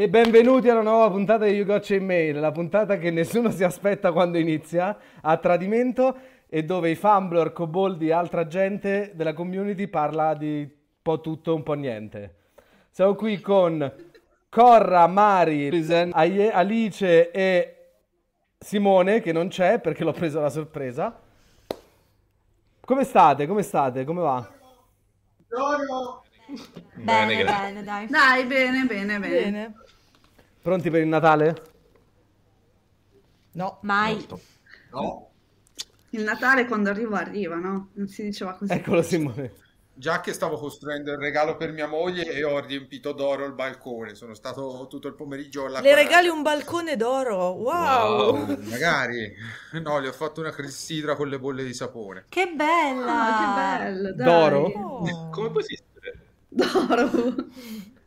e benvenuti alla nuova puntata di You Gotcha Mail, la puntata che nessuno si aspetta quando inizia, a tradimento, e dove i fumbler, coboldi e altra gente della community parla di un po' tutto, un po' niente. Siamo qui con Corra, Mari, Alice e Simone, che non c'è perché l'ho preso alla sorpresa. Come state? Come state? Come va? Buongiorno! Bene, bene, bene, dai. Dai, bene, bene, bene. bene. Pronti per il Natale? No. Mai. No. Il Natale quando arriva arriva, no? Non si diceva così. Eccolo Simone. Già che stavo costruendo il regalo per mia moglie e ho riempito d'oro il balcone, sono stato tutto il pomeriggio alla Le 40. regali un balcone d'oro? Wow. wow! Magari. No, le ho fatto una clessidra con le bolle di sapone. Che bella! Ah, che bello! Dai. D'oro? Oh. Come puoi esistere? D'oro!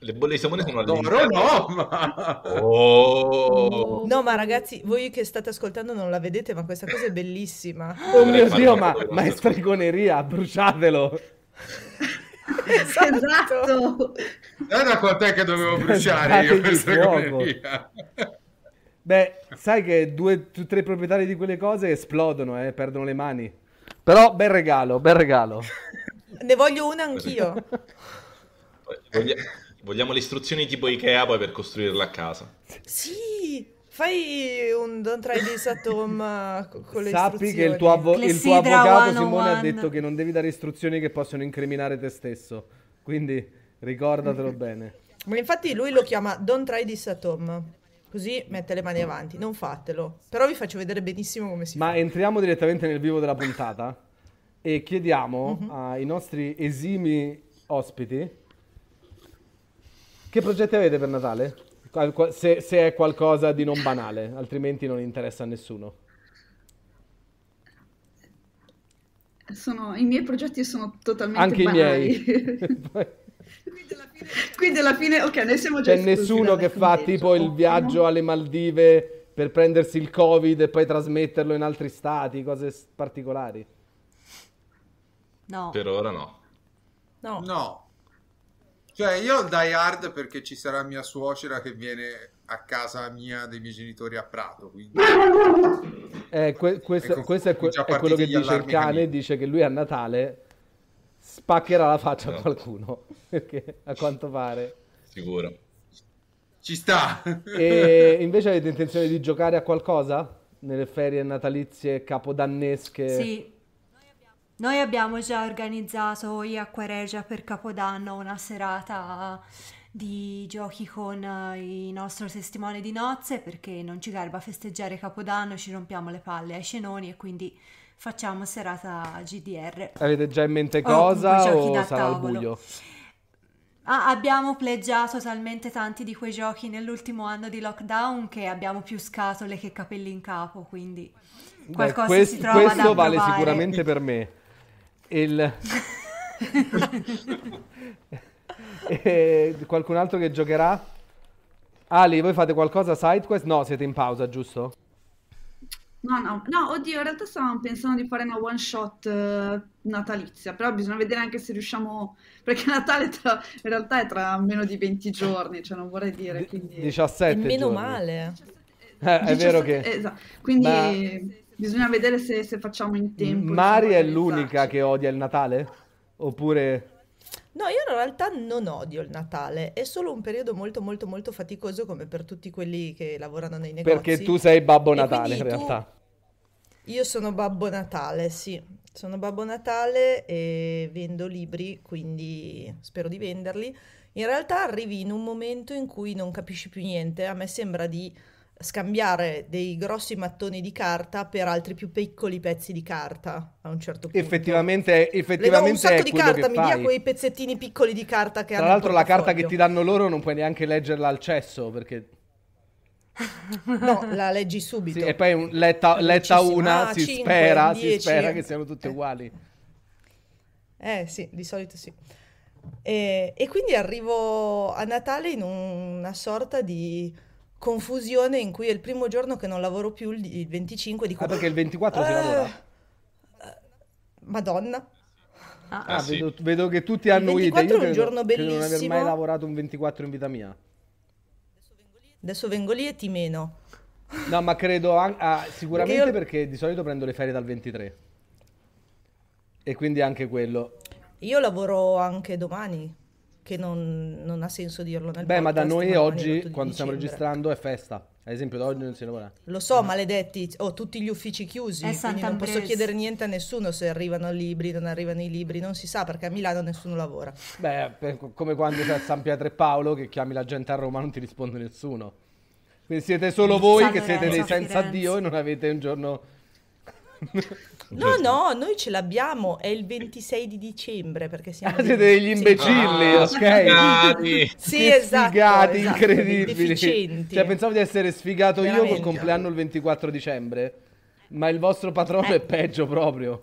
Le bolle di salmone sono all'interno. No, no, ma... Oh. No, ma ragazzi, voi che state ascoltando non la vedete, ma questa cosa è bellissima. Oh mio Dio, ma, ma è stregoneria, bruciatelo. esatto. Guarda quant'è che dovevo esatto, bruciare io per stregoneria. Beh, sai che due o tre proprietari di quelle cose esplodono, eh, perdono le mani. Però bel regalo, bel regalo. ne voglio una anch'io. Voglio... Vogliamo le istruzioni tipo Ikea poi per costruirla a casa. Sì! Fai un don't try this at home eh, con le Sappi istruzioni. che il tuo, avvo- il tuo avvocato Simone ha detto che non devi dare istruzioni che possono incriminare te stesso. Quindi ricordatelo bene. Ma infatti lui lo chiama don't try this at home. Così mette le mani avanti, non fatelo. Però vi faccio vedere benissimo come si Ma fa. Ma entriamo direttamente nel vivo della puntata e chiediamo mm-hmm. ai nostri esimi ospiti che progetti avete per Natale? Se, se è qualcosa di non banale, altrimenti non interessa a nessuno. Sono, I miei progetti sono totalmente Anche banali. i miei. Quindi alla, fine... Quindi alla fine, ok, noi siamo già... C'è nessuno che fa tipo il viaggio alle Maldive per prendersi il Covid e poi trasmetterlo in altri stati, cose particolari. No. Per ora no. No. No. Cioè, io die hard perché ci sarà mia suocera che viene a casa mia dei miei genitori a Prato. Quindi... Eh, que- ecco, questo, ecco, questo è, que- è, quello che dice il cane, dice che lui a Natale spaccherà la faccia no. a qualcuno, perché a quanto pare... Sicuro. Ci sta! E invece avete intenzione di giocare a qualcosa? Nelle ferie natalizie capodannesche? Sì. Noi abbiamo già organizzato io a Quaregia per Capodanno una serata di giochi con eh, il nostro testimone di nozze perché non ci garba festeggiare Capodanno, ci rompiamo le palle ai scenoni e quindi facciamo serata GDR. Avete già in mente oh, cosa o, o sarà al buio? Ah, abbiamo pleggiato talmente tanti di quei giochi nell'ultimo anno di lockdown che abbiamo più scatole che capelli in capo, quindi qualcosa Beh, quest- si trova questo da Questo vale sicuramente per me. Il... e qualcun altro che giocherà? Ali, voi fate qualcosa sidequest? No, siete in pausa, giusto? No, no, no, oddio, in realtà stavamo pensando di fare una one shot eh, natalizia, però bisogna vedere anche se riusciamo, perché Natale tra, in realtà è tra meno di 20 giorni, cioè non vorrei dire, quindi... 17 Meno giorni. male. 17, eh, eh, è vero che... Esatto, quindi... Ma eh, Bisogna vedere se, se facciamo in tempo. Mari è l'unica che odia il Natale? Oppure... No, io in realtà non odio il Natale, è solo un periodo molto molto molto faticoso come per tutti quelli che lavorano nei negozi. Perché tu sei Babbo Natale in realtà. Tu... Io sono Babbo Natale, sì. Sono Babbo Natale e vendo libri, quindi spero di venderli. In realtà arrivi in un momento in cui non capisci più niente, a me sembra di scambiare dei grossi mattoni di carta per altri più piccoli pezzi di carta a un certo punto. Effettivamente, effettivamente Le do un sacco di carta, mi fai. dia quei pezzettini piccoli di carta che Tra hanno. l'altro la carta che ti danno loro non puoi neanche leggerla al cesso perché No, la leggi subito. Sì, e poi un, letta, letta una, ah, si, 5, spera, 10, si spera che siano tutti eh. uguali. Eh sì, di solito sì. E, e quindi arrivo a Natale in un, una sorta di confusione in cui è il primo giorno che non lavoro più, il 25 dico... Ah, perché il 24 eh, eh, ah, si lavora? Madonna. Ah, ah sì. vedo, vedo, che tutti hanno il 24 Io è un credo, giorno bellissimo. non aver mai lavorato un 24 in vita mia. Adesso vengo lì e ti meno. No, ma credo an- a, ah, sicuramente perché, io... perché di solito prendo le ferie dal 23. E quindi anche quello. Io lavoro anche domani che non, non ha senso dirlo nel Beh, podcast, ma da noi oggi, quando dicembre. stiamo registrando, è festa. Ad esempio, da oggi non si lavora. Lo so, maledetti, ho tutti gli uffici chiusi, è quindi non posso chiedere niente a nessuno se arrivano libri, non arrivano i libri, non si sa perché a Milano nessuno lavora. Beh, per, come quando sei a San Pietro e Paolo che chiami la gente a Roma non ti risponde nessuno. Quindi siete solo voi San che Lorenzo, siete dei senza Dio e non avete un giorno No, no, noi ce l'abbiamo, è il 26 di dicembre perché siamo... Ah, siete degli imbecilli, ah, ok? Sfigati. Sì, esatto. Sfigati, esatto, incredibili. Esatto, cioè, pensavo di essere sfigato io col compleanno il 24 dicembre, ma il vostro patrono eh. è peggio proprio.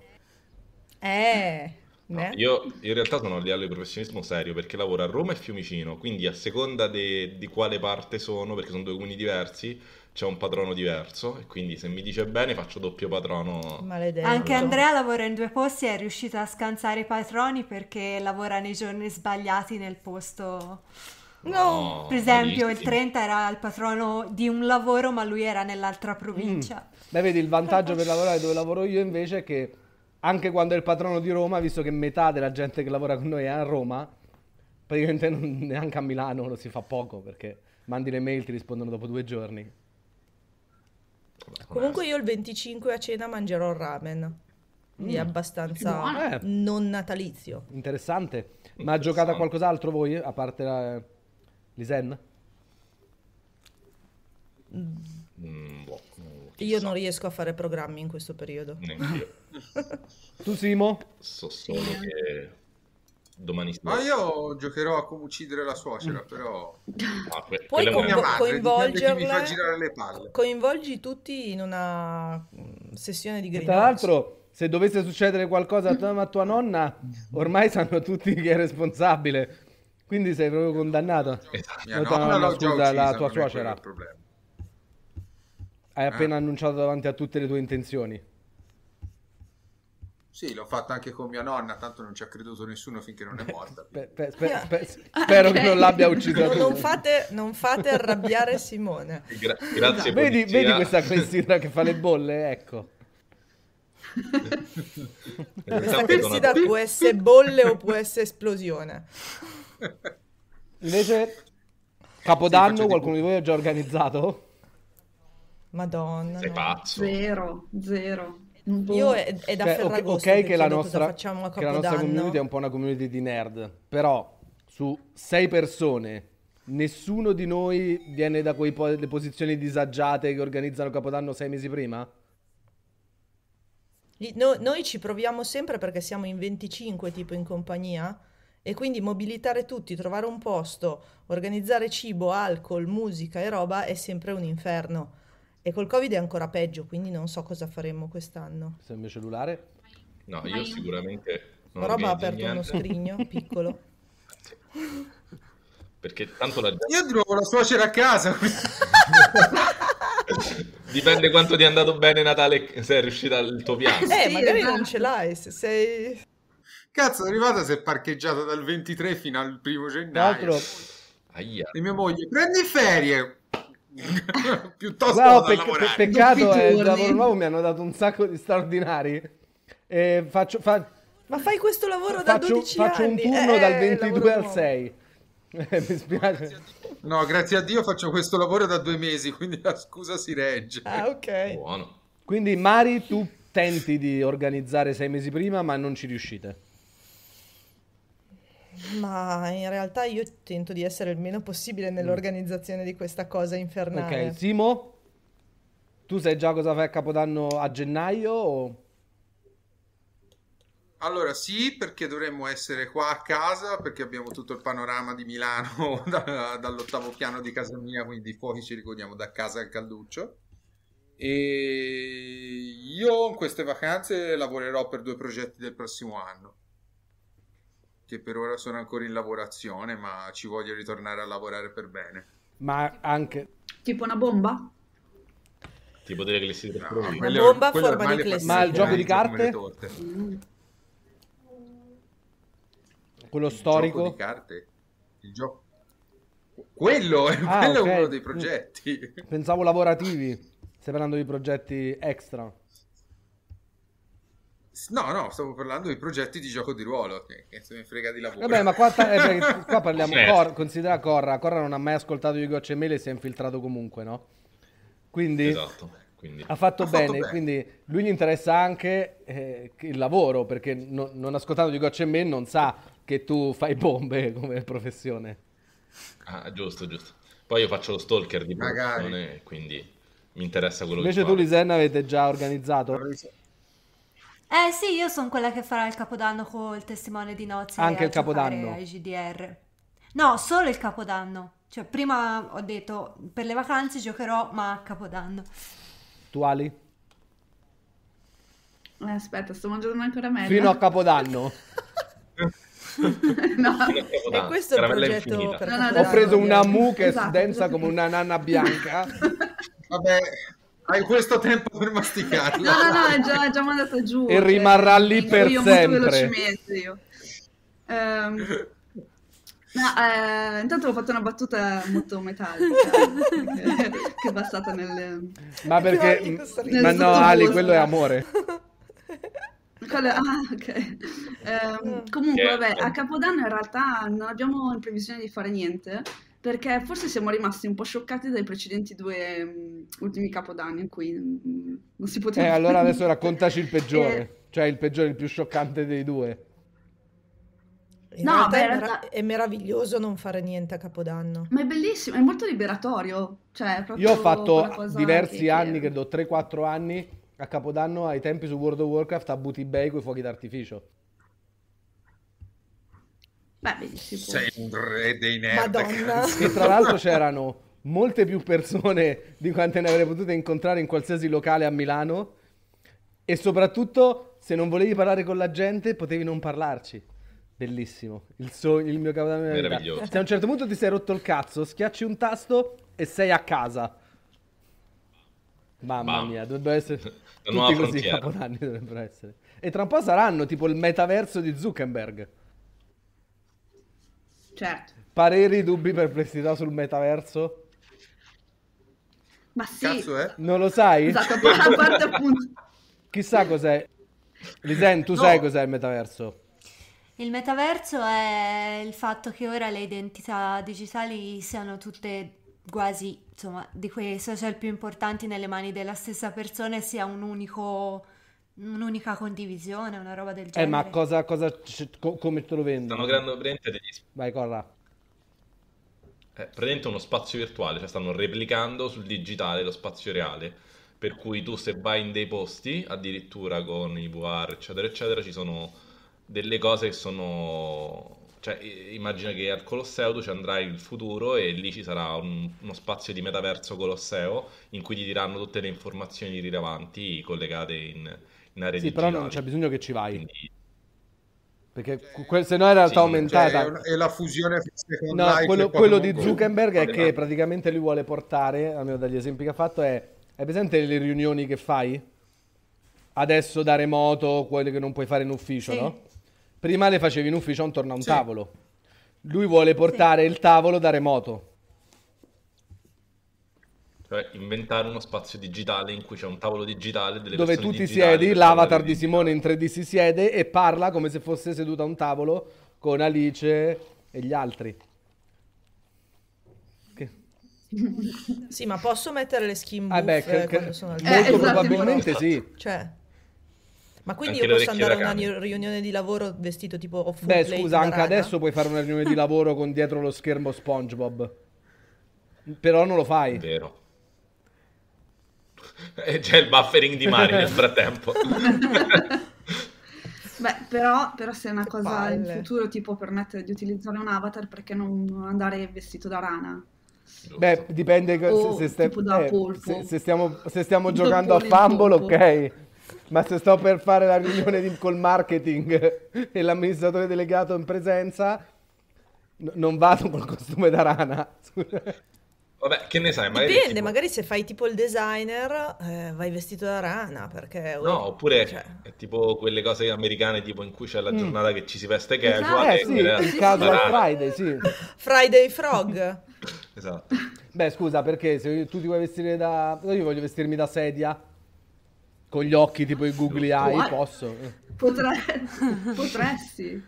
Eh... No, eh? io in realtà sono a livello di professionismo serio perché lavoro a Roma e Fiumicino, quindi a seconda di quale parte sono, perché sono due comuni diversi, c'è un patrono diverso e quindi se mi dice bene faccio doppio patrono. Maledetto. Anche Andrea lavora in due posti e è riuscito a scansare i patroni perché lavora nei giorni sbagliati nel posto. No, no per esempio il 30 era il patrono di un lavoro ma lui era nell'altra mm. provincia. Mm. Beh vedi il vantaggio per lavorare dove lavoro io invece è che anche quando è il patrono di Roma, visto che metà della gente che lavora con noi è a Roma, praticamente non, neanche a Milano lo si fa poco perché mandi le mail ti rispondono dopo due giorni. Comunque io il 25 a cena mangerò il ramen. mm. è abbastanza eh. non natalizio. Interessante. Ma ha giocato a qualcos'altro voi, a parte la... Eh, l'Isen? Mm. Mm, boh, io non riesco a fare programmi in questo periodo. tu Simo? So solo che domani sera. Ma io giocherò a come uccidere la suocera, mm. però... Ah, que- Puoi co- coinvolgerla... Mi fa le palle. Coinvolgi tutti in una mm, sessione di grillo. Tra l'altro se dovesse succedere qualcosa a tua, nonna, ormai sanno tutti chi è responsabile. Quindi sei proprio condannato. Mia no, nonna, esatto. scusa, la tua suocera. Hai appena eh? annunciato davanti a tutte le tue intenzioni. Sì, l'ho fatta anche con mia nonna, tanto non ci ha creduto nessuno finché non è eh, morta. Pe- pe- pe- spero okay. che non l'abbia ucciso. No, non, fate, non, fate, arrabbiare Simone. Gra- grazie. No. Vedi, vedi, questa quessina che fa le bolle? Ecco. questa quessina può essere bolle o può essere esplosione. Invece, Capodanno, sì, qualcuno di voi ha già organizzato? Madonna. Sei pazzo. Zero, zero. Mm. Io boh. è, è da cioè, Ferragosto Ok, che la, nostra, che la nostra community è un po' una community di nerd, però su sei persone nessuno di noi viene da quelle posizioni disagiate che organizzano Capodanno sei mesi prima? No, noi ci proviamo sempre perché siamo in 25 tipo in compagnia e quindi mobilitare tutti, trovare un posto, organizzare cibo, alcol, musica e roba è sempre un inferno. E col Covid è ancora peggio, quindi non so cosa faremo quest'anno. Se il mio cellulare? No, io sicuramente... Non Roba ha aperto niente. uno scrigno piccolo. Perché tanto la Io di nuovo la suocera a casa. Dipende quanto ti è andato bene Natale, se è riuscita il tuo piano. Eh, sì, magari non esatto. ce l'hai, se sei... Cazzo, è arrivata, si è parcheggiata dal 23 fino al primo gennaio. Altro... E mia moglie, prendi ferie! piuttosto no, pec- peccato è il lavoro nuovo mi hanno dato un sacco di straordinari eh, faccio, fa- ma fai questo lavoro da faccio, 12 faccio anni faccio un turno eh, dal 22 al 6 eh, mi spiace no grazie a Dio faccio questo lavoro da due mesi quindi la scusa si regge ah ok buono quindi Mari tu tenti di organizzare sei mesi prima ma non ci riuscite ma in realtà io tento di essere il meno possibile mm. nell'organizzazione di questa cosa infernale. Ok, Simo, tu sai già cosa fai a Capodanno a gennaio o... Allora sì, perché dovremmo essere qua a casa, perché abbiamo tutto il panorama di Milano da, dall'ottavo piano di casa mia, quindi fuori ci ricordiamo da casa al calduccio. E io in queste vacanze lavorerò per due progetti del prossimo anno che per ora sono ancora in lavorazione, ma ci voglio ritornare a lavorare per bene. Ma anche... Tipo una bomba? Tipo delle classifiche. No, una bomba a forma di classifica. Ma il gioco di eh, carte? Quello storico? Il gioco di carte? Il gioco... Quello, ah, quello okay. è uno dei progetti. Pensavo lavorativi. Stai parlando di progetti extra. No, no, stavo parlando di progetti di gioco di ruolo, che, che se ne frega di lavoro. Vabbè, ma qua, eh, qua parliamo, certo. Cor, considera Corra, Corra non ha mai ascoltato di gocce e si è infiltrato comunque, no? Quindi, esatto, quindi. ha, fatto, ha bene, fatto, bene, quindi lui gli interessa anche eh, il lavoro, perché no, non ascoltando di gocce e non sa che tu fai bombe come professione. Ah, giusto, giusto. Poi io faccio lo stalker di Magari. professione, quindi mi interessa quello Invece che Invece tu, Lisenna, avete già organizzato... Eh sì, io sono quella che farà il capodanno col testimone di nozze. Anche il capodanno. Ai GDR. No, solo il capodanno. Cioè, prima ho detto per le vacanze giocherò, ma a capodanno. Tu Ali? Eh, aspetta, sto mangiando ancora meglio. Fino a capodanno. no. E questo è il progetto per No, no, Ho preso una mu che è esatto, densa esatto. come una nanna bianca. Vabbè, hai questo tempo per masticarlo. No, no, no, è già, già mandato giù. E cioè, rimarrà lì per io sempre. Molto velocemente io. Um, ehm, No, eh, intanto ho fatto una battuta molto metallica che, è passata nel... Ma perché... Mm, nel ma no, Ali, quello è amore. Quello, ah, ok. Eh, comunque, vabbè, a Capodanno in realtà non abbiamo in previsione di fare niente, perché forse siamo rimasti un po' scioccati dai precedenti due um, ultimi capodanni in cui um, non si poteva... Eh, allora adesso raccontaci il peggiore, e... Eh, cioè il peggiore, il più scioccante dei due. In no, beh, è, merav- è, meraviglioso non fare niente a Capodanno. Ma è bellissimo, è molto liberatorio. Cioè, Io ho fatto diversi che... anni, credo 3-4 anni, a Capodanno ai tempi su World of Warcraft a Booty Bay con i fuochi d'artificio. Beh, benissimo. Sei un re dei nerd. Madonna. Che tra l'altro c'erano molte più persone di quante ne avrei potute incontrare in qualsiasi locale a Milano. E soprattutto, se non volevi parlare con la gente, potevi non parlarci. Bellissimo. Il, so- il mio capodanno è Meraviglioso. Se a un certo punto ti sei rotto il cazzo, schiacci un tasto e sei a casa. Mamma Bam. mia, dovrebbe essere tutti così frontiera. capodanni dovrebbero essere. E tra un po' saranno tipo il metaverso di Zuckerberg. Certo. Pareri, dubbi, perplessità sul metaverso? Ma sì. Cazzo, eh? Non lo sai? Esatto, a parte appunto. Chissà cos'è. Lisen, tu no. sai cos'è il metaverso? Il metaverso è il fatto che ora le identità digitali siano tutte quasi, insomma, di quei social più importanti nelle mani della stessa persona e sia un unico un'unica condivisione, una roba del genere. Eh, ma cosa, cosa co- come te lo vendono? Stanno creando praticamente degli... Vai, corra. Eh, praticamente uno spazio virtuale, cioè stanno replicando sul digitale lo spazio reale, per cui tu se vai in dei posti, addirittura con i VR, eccetera, eccetera, ci sono delle cose che sono... Cioè, immagina che al Colosseo tu ci andrai il futuro e lì ci sarà un, uno spazio di metaverso Colosseo in cui ti diranno tutte le informazioni rilevanti collegate in, in aree sì, però non c'è bisogno che ci vai. Quindi... Perché cioè, se no in realtà sì, aumentata. Cioè, è la fusione No, quello, quello di Zuckerberg è che praticamente lui vuole portare, almeno dagli esempi che ha fatto, è. Hai presente le riunioni che fai? Adesso da remoto, quelle che non puoi fare in ufficio, sì. no? Prima le facevi in ufficio intorno a un sì. tavolo. Lui vuole portare il tavolo da remoto cioè inventare uno spazio digitale in cui c'è un tavolo digitale dove tu ti siedi, l'avatar di Simone in 3D si siede e parla come se fosse seduto a un tavolo con Alice e gli altri. Sì, ma posso mettere le skin booth ah, beh, che, che... sono eh, Molto esatto, probabilmente sì. Cioè... Ma quindi anche io posso andare a una riunione di lavoro vestito tipo off Beh, scusa, anche raga. adesso puoi fare una riunione di lavoro con dietro lo schermo SpongeBob. Però non lo fai. Vero. C'è il buffering di Mari nel frattempo. Beh, però, però, se è una cosa Palle. in futuro ti può permettere di utilizzare un avatar, perché non andare vestito da rana? Beh, dipende oh, se, se, sta... eh, se, se, stiamo, se stiamo giocando a Fumble, ok. Ma se sto per fare la riunione di, col marketing e l'amministratore delegato in presenza, n- non vado col costume da rana. Vabbè, che ne sai? Magari Dipende, tipo... magari se fai tipo il designer eh, vai vestito da rana perché... No, oppure cioè... è tipo quelle cose americane tipo in cui c'è la mm. giornata che ci si veste esatto. casual. Esatto. Eh, eh sì, sì, casual Friday, sì. Friday Frog. esatto. Beh, scusa, perché se tu ti vuoi vestire da... Io voglio vestirmi da sedia con gli occhi tipo i googly eye, oh, posso? Potre... Potresti.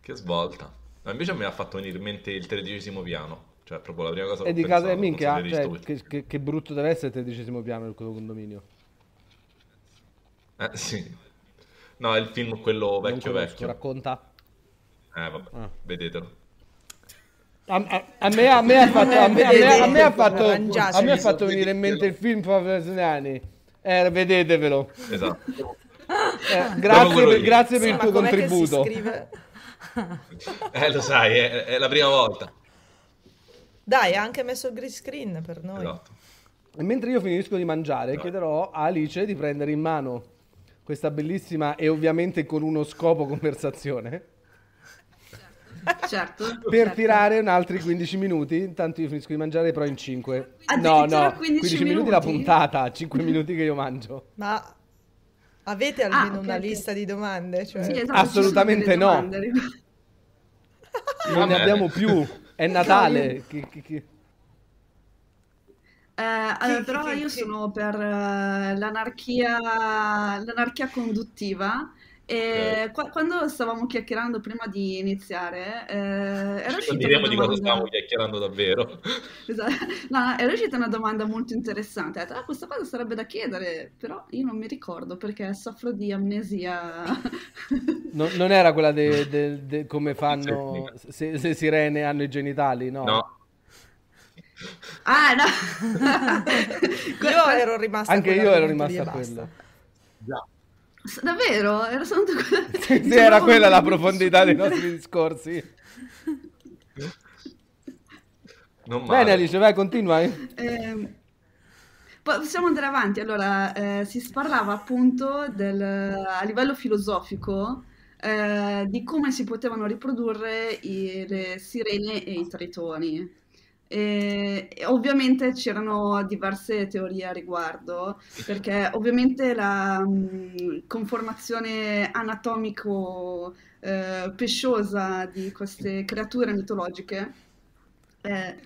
Che svolta. Ma invece mi ha fatto venire in mente il tredicesimo piano. Cioè, proprio la prima cosa che ho pensato. E minchia, cioè, che, che, che, brutto deve essere il tredicesimo piano del condominio. Eh, sì. No, è il film quello vecchio conosco, vecchio. racconta? Eh, vabbè, ah. vedetelo. A, a, a, me, a, me, ha fatto, a, me, a, me, ha fatto, a me ha fatto venire in mente il film Favrasiani. Eh, vedetevelo. Esatto. Eh, grazie, per, grazie per, il tuo contributo. Eh, lo sai, è, è la prima volta. Dai, ha anche messo il green screen per noi. Esatto. E mentre io finisco di mangiare, no. chiederò a Alice di prendere in mano questa bellissima e ovviamente con uno scopo conversazione. Certo. certo. per certo. tirare un altri 15 minuti, intanto io finisco di mangiare però in 5. No, no, 15, 15 minuti? la puntata, 5 minuti che io mangio. Ma Avete ah, almeno ah, okay, una okay. lista di domande? Cioè... Sì, esatto, Assolutamente no. non ne abbiamo più. È Natale. Che, che, che... Eh, allora, però io sono per uh, l'anarchia, l'anarchia conduttiva Okay. Qua- quando stavamo chiacchierando prima di iniziare, eh, era uscita. Diremo di cosa stavamo chiacchierando davvero. Esatto. No, era uscita una domanda molto interessante. Detto, ah, questa cosa sarebbe da chiedere, però io non mi ricordo perché soffro di amnesia. non, non era quella de, de, de come fanno se, se sirene hanno i genitali, no? No, Ah, no. io ero rimasta Anche io ero rimasta a quello. Già. Davvero? Era quella... sì, sì, era quella la profondità dei nostri discorsi. Non male. Bene Alice, vai, continua. Eh, possiamo andare avanti. Allora, eh, si parlava appunto del, a livello filosofico eh, di come si potevano riprodurre i, le sirene e i tritoni. E, ovviamente c'erano diverse teorie a riguardo, perché ovviamente la mm, conformazione anatomico eh, pesciosa di queste creature mitologiche eh,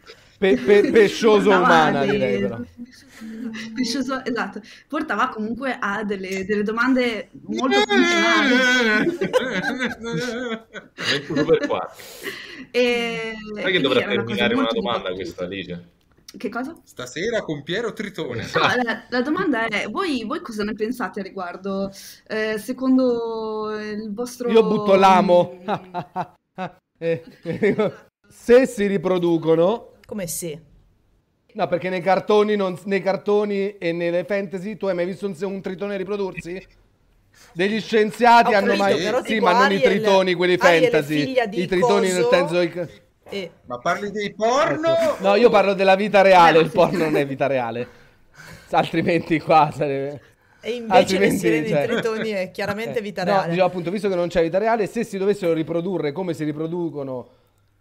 pe, pe, pescioso umana, dei, direi però. Pescioso, esatto. Portava comunque a delle, delle domande molto eh. funzionali. e, Sai che dovrà terminare una, domanda questa, Alice? Che cosa? Stasera con Piero Tritone. No, la, la, domanda è: voi, voi, cosa ne pensate a riguardo? Eh, secondo il vostro. Io butto l'amo. eh, eh, se si riproducono, come se? No, perché nei cartoni, non, nei cartoni e nelle fantasy tu hai mai visto un, un tritone riprodursi? Degli scienziati Ho hanno capito, mai... però Sì, ma non i tritoni, quelli Ariel fantasy. I tritoni nel senso... i- E... Ma parli dei porno? Ecco. No, io parlo della vita reale, il porno non è vita reale. Altrimenti qua sarebbe... E invece le Altrimenti, sirene cioè- di Tritoni è chiaramente Eh, vita no, reale. dicevo appunto, visto che non c'è vita reale, se si dovessero riprodurre come si riproducono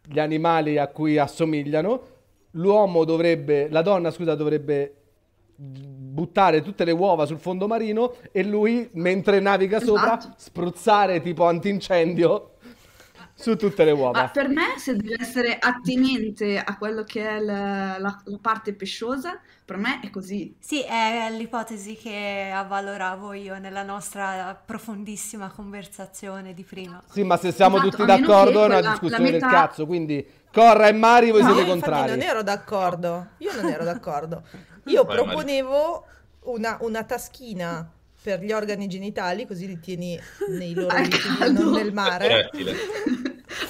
gli animali a cui assomigliano, l'uomo dovrebbe, la donna scusa dovrebbe buttare tutte le uova sul fondo marino e lui mentre naviga esatto. sopra esatto. spruzzare tipo antincendio su tutte le uova. Ma per me se deve essere attinente a quello che è la, la, la parte pesciosa, per me è così. Sì, è l'ipotesi che avvaloravo io nella nostra profondissima conversazione di prima. Sì, ma se siamo esatto, tutti d'accordo è una discussione metà... del cazzo, quindi Corra e Mari, voi no, siete contrari. Io non ero d'accordo. Io non ero d'accordo. Io Vai, proponevo una, una, taschina per gli organi genitali, così li tieni nei loro liti, ecco, non ecco. nel mare.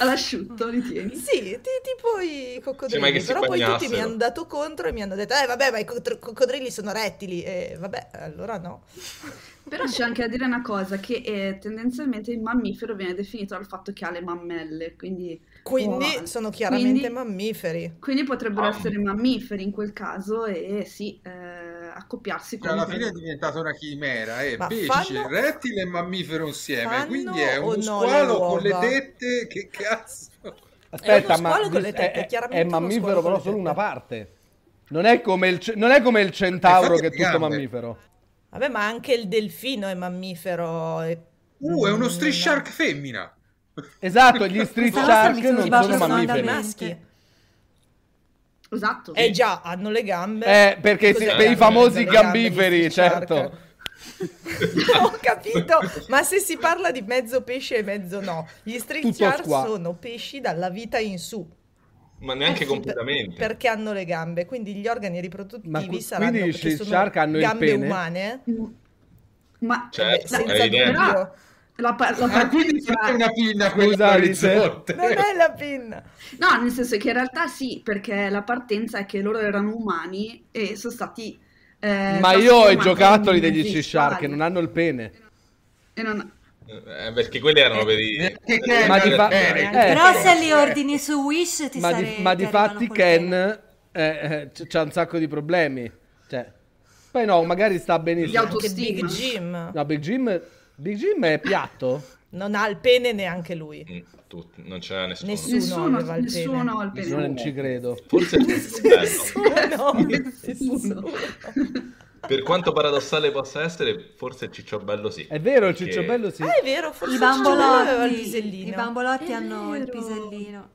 all'asciutto li tieni. Sì, ti, tipo i coccodrilli, però poi tutti mi hanno dato contro e mi hanno detto, eh vabbè, ma i coccodrilli sono rettili, e vabbè, allora no. Però c'è anche da dire una cosa, che è, eh, tendenzialmente il mammifero viene definito dal fatto che ha le mammelle, quindi... Quindi oh, sono chiaramente quindi, mammiferi. Quindi potrebbero oh. essere mammiferi in quel caso e sì... Eh, accoppiarsi con... Cioè, alla fine è diventata una chimera, è eh. pesce, fanno... rettile e mammifero insieme, fanno quindi è un oh, squalo con le tette, che cazzo... Aspetta, ma tette, è, è, è mammifero però solo una parte. Non è come il, non è come il centauro che è tutto gambe. mammifero. Vabbè, ma anche il delfino è mammifero. È... Uh, è uno mm, street shark femmina. Esatto, gli street shark non sono mammiferi. Maschi. Esatto. Eh sì. Eh già, hanno le gambe. Eh, perché sì, per i famosi gambiferi, gambe, certo. Ho capito, ma se si parla di mezzo pesce e mezzo no, gli stricciar sono pesci dalla vita in su. Ma neanche eh sì, completamente. Perché hanno le gambe, quindi gli organi riproduttivi ma qu- saranno quindi gli sono hanno gambe umane. Ma certo, eh senza dubbio la, pa- la ah, quindi non è una pinna quella esatto. orizzonte. Non è la pinna. No, nel senso che in realtà sì, perché la partenza è che loro erano umani e sono stati... Eh, Ma io ho i giocattoli degli Sea Shark che non hanno il pene. E non... Eh, eh perché quelli erano per i eh, ma di fa... eh, eh, però se li ordini su Wish ti ma di, ma di fatti Ken eh, eh c'ha un sacco di problemi cioè. poi no magari sta benissimo Big Jim no Big Jim Big Jim è piatto? Non ha il pene neanche lui. Mm, tu, non c'è nessuno. Nessuno, nessuno aveva il nessuno pene. Nessuno, il pene. nessuno non ci credo. Forse nessuno. nessuno. per quanto paradossale possa essere, forse il ciccio bello sì. È vero, il ciccio bello sì. Ah, è vero, forse I bambolotti, il pisellino. I bambolotti hanno il pisellino.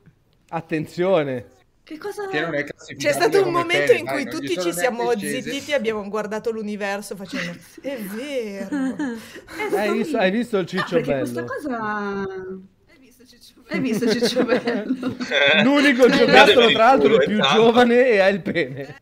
Attenzione. Che cosa... Che C'è stato un momento te, in dai, cui tutti ci siamo zittiti e abbiamo guardato l'universo facendo... È vero. hai, visto, hai, visto, il ciccio ah, bello? questa cosa... Hai visto Ciccio Bello? L'unico giocattolo, tra l'altro, è più giovane e ha il pene.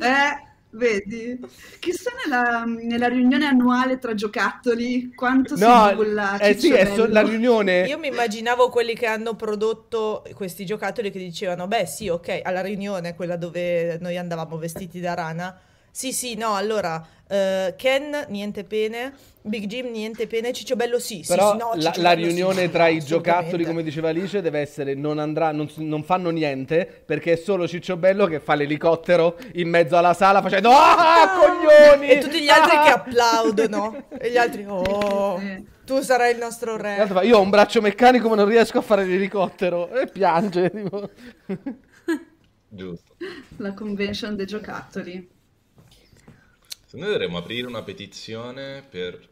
Eh... Vedi? Chissà nella, nella, riunione annuale tra giocattoli quanto no, si bulla eh sì, è cioè, so, la riunione... Io mi immaginavo quelli che hanno prodotto questi giocattoli che dicevano, beh sì, ok, alla riunione, quella dove noi andavamo vestiti da rana, sì sì, no, allora, uh, Ken, niente pene, Big Jim niente pene, Cicciobello sì. Però sì, no, la, la, riunione sì, tra i giocattoli, come diceva Alice, deve essere non, andrà, non, non fanno niente perché è solo Ciccio Bello che fa l'elicottero in mezzo alla sala facendo ah, ah! coglioni! E tutti gli altri ah! che applaudono. e gli altri oh, tu sarai il nostro re. Io ho un braccio meccanico ma non riesco a fare l'elicottero e piange. Tipo. Giusto. La convention dei giocattoli. Noi dovremmo aprire una petizione per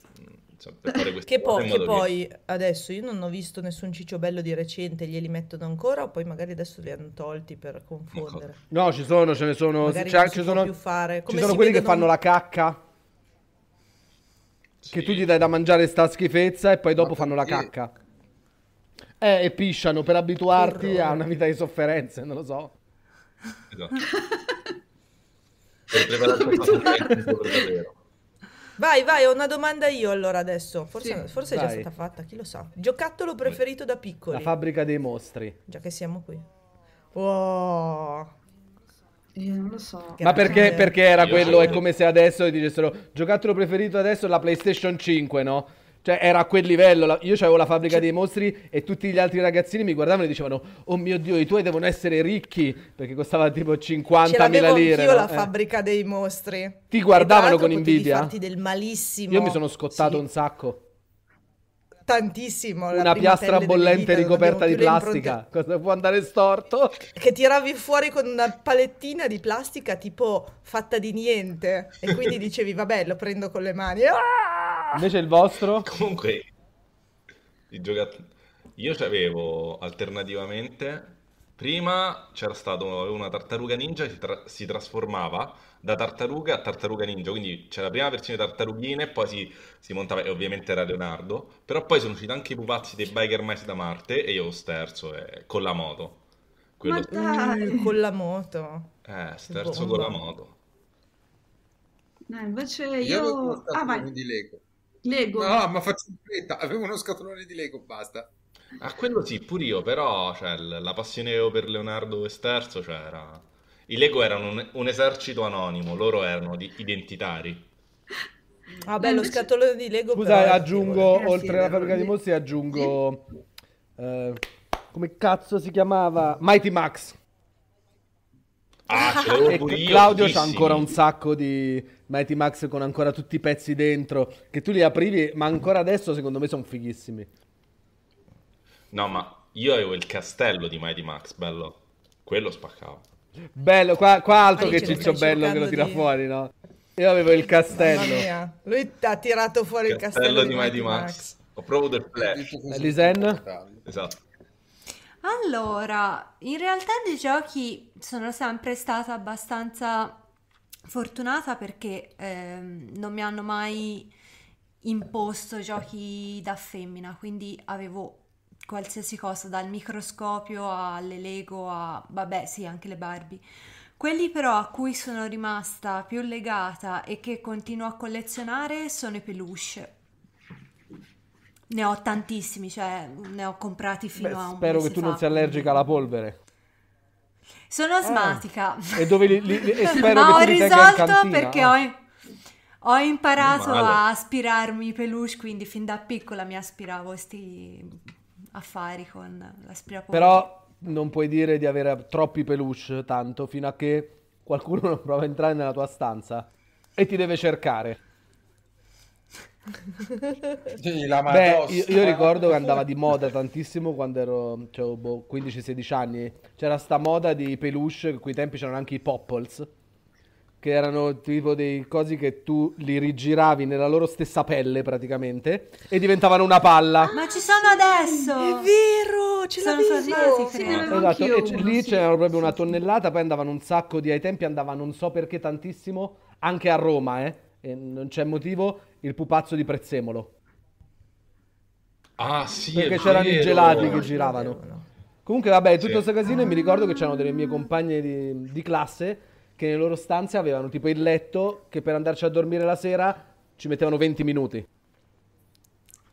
insomma, per fare queste che, po- che poi che... adesso io non ho visto nessun ciccio bello di recente, glieli mettono ancora o poi magari adesso li hanno tolti per confondere. No, ci sono, ce ne sono, magari cioè, ci sono, più fare. Come ci sono quelli vedono... che fanno la cacca. Sì. Che tu gli dai da mangiare sta schifezza e poi dopo fanno la cacca. Eh, e pisciano per abituarti Orrore. a una vita di sofferenze, non lo so. Esatto. per prepararti a davvero. Vai, vai, ho una domanda io allora adesso. Forse, sì, forse è già stata fatta, chi lo sa. Giocattolo preferito da piccoli? La fabbrica dei mostri. Già che siamo qui. Oh. Io non lo so. Ma perché, perché era Io quello? È come se adesso dicessero giocattolo preferito adesso la PlayStation 5, no? Cioè, era a quel livello. Io avevo la fabbrica dei mostri e tutti gli altri ragazzini mi guardavano e dicevano: Oh mio dio, i tuoi devono essere ricchi. Perché costava tipo 50.000 lire. Io no? la eh. fabbrica dei mostri. Ti guardavano con invidia. Farti del malissimo. Io mi sono scottato sì. un sacco tantissimo. Una piastra bollente ricoperta di plastica, cosa può andare storto? Che tiravi fuori con una palettina di plastica tipo fatta di niente e quindi dicevi vabbè lo prendo con le mani. Ah! Invece il vostro? Comunque, io avevo alternativamente, prima c'era stato una tartaruga ninja che tra- si trasformava da tartaruga a tartaruga ninja, quindi c'è la prima versione tartarughine e poi si, si montava, e ovviamente era Leonardo, però poi sono usciti anche i pupazzi dei biker mice da Marte e io ho sterzo eh, con la moto. Quello... Ma dai, mm, con la moto. Eh, sterzo con la moto. No, invece io... io... Ah, vai. Di Lego. Lego. No, ma faccio in fretta, avevo uno scatolone di Lego, basta. A ah, quello sì, pure io, però cioè, la passione che per Leonardo e Sterzo c'era. Cioè, i Lego erano un, un esercito anonimo, loro erano di, identitari. Vabbè, ah, lo invece... scatolone di Lego. Scusa, aggiungo, eh, eh oltre alla fabbrica di mostri, aggiungo... Eh, come cazzo si chiamava? Mighty Max. Ah, e Claudio c'ha ancora un sacco di Mighty Max con ancora tutti i pezzi dentro. Che tu li aprivi, ma ancora adesso secondo me sono fighissimi. No, ma io avevo il castello di Mighty Max, bello. Quello spaccava Bello, qua, qua altro che Ciccio Bello che lo tira di... fuori, no? Io avevo il castello. Lui ha tirato fuori il castello, castello di Mighty Max. Max. Ho provato il flash. Lisen? Esatto. Allora, in realtà dei giochi sono sempre stata abbastanza fortunata perché ehm, non mi hanno mai imposto giochi da femmina, quindi avevo qualsiasi cosa, dal microscopio alle Lego a... vabbè sì, anche le Barbie. Quelli però a cui sono rimasta più legata e che continuo a collezionare sono i peluche. Ne ho tantissimi, cioè ne ho comprati fino Beh, a un Spero che tu fa. non sia allergica alla polvere. Sono ah. asmatica. Ah, e dove li, li, li e spero Ma ho risolto perché ah. ho, ho imparato a aspirarmi i peluche, quindi fin da piccola mi aspiravo questi affari con l'aspirapolvere. Però non puoi dire di avere troppi peluche tanto fino a che qualcuno non prova a entrare nella tua stanza e ti deve cercare. sì, Beh, io, io, ricordo che andava di moda tantissimo quando ero cioè, boh, 15-16 anni. C'era sta moda di peluche, in quei tempi c'erano anche i popples che erano tipo dei cosi che tu li rigiravi nella loro stessa pelle praticamente e diventavano una palla. Ma ci sono adesso! È vero! Ce sono visto! Sì, no. esatto. e c- lì sì, c'era proprio una tonnellata, poi andavano un sacco di ai tempi, andava non so perché tantissimo, anche a Roma, eh. E non c'è motivo, il pupazzo di Prezzemolo. Ah sì, Perché c'erano vero. i gelati che giravano. Comunque vabbè, tutto questo casino e mi ricordo che c'erano delle mie compagne di, di classe che nelle loro stanze avevano tipo il letto che per andarci a dormire la sera ci mettevano 20 minuti.